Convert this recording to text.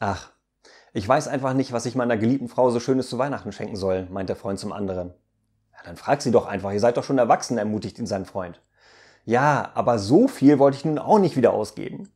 Ach, ich weiß einfach nicht, was ich meiner geliebten Frau so Schönes zu Weihnachten schenken soll, meint der Freund zum anderen. Ja, dann frag sie doch einfach, ihr seid doch schon erwachsen, ermutigt ihn sein Freund. Ja, aber so viel wollte ich nun auch nicht wieder ausgeben.